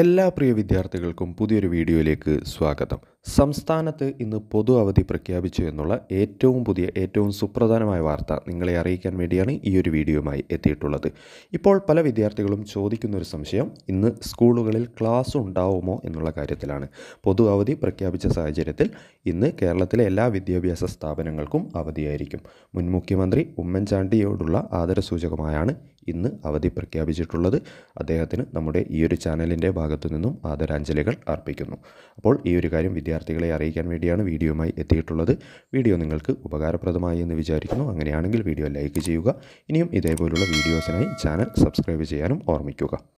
എല്ലാ പ്രിയ വിദ്യാർത്ഥികൾക്കും പുതിയൊരു വീഡിയോയിലേക്ക് സ്വാഗതം സംസ്ഥാനത്ത് ഇന്ന് പൊതു അവധി പ്രഖ്യാപിച്ചു എന്നുള്ള ഏറ്റവും പുതിയ ഏറ്റവും സുപ്രധാനമായ വാർത്ത നിങ്ങളെ അറിയിക്കാൻ വേണ്ടിയാണ് ഈ ഒരു വീഡിയോയുമായി എത്തിയിട്ടുള്ളത് ഇപ്പോൾ പല വിദ്യാർത്ഥികളും ചോദിക്കുന്ന ഒരു സംശയം ഇന്ന് സ്കൂളുകളിൽ ക്ലാസ് ഉണ്ടാവുമോ എന്നുള്ള കാര്യത്തിലാണ് പൊതു അവധി പ്രഖ്യാപിച്ച സാഹചര്യത്തിൽ ഇന്ന് കേരളത്തിലെ എല്ലാ വിദ്യാഭ്യാസ സ്ഥാപനങ്ങൾക്കും അവധിയായിരിക്കും മുൻ മുഖ്യമന്ത്രി ഉമ്മൻചാണ്ടിയോടുള്ള ആദരസൂചകമായാണ് ഇന്ന് അവധി പ്രഖ്യാപിച്ചിട്ടുള്ളത് അദ്ദേഹത്തിന് നമ്മുടെ ഈ ഒരു ചാനലിൻ്റെ ഭാഗത്തു നിന്നും ആദരാഞ്ജലികൾ അർപ്പിക്കുന്നു അപ്പോൾ ഈ ഒരു കാര്യം വിദ്യാർത്ഥികളെ അറിയിക്കാൻ വേണ്ടിയാണ് വീഡിയോയുമായി എത്തിയിട്ടുള്ളത് വീഡിയോ നിങ്ങൾക്ക് ഉപകാരപ്രദമായി എന്ന് വിചാരിക്കുന്നു അങ്ങനെയാണെങ്കിൽ വീഡിയോ ലൈക്ക് ചെയ്യുക ഇനിയും ഇതേപോലുള്ള വീഡിയോസിനായി ചാനൽ സബ്സ്ക്രൈബ് ചെയ്യാനും ഓർമ്മിക്കുക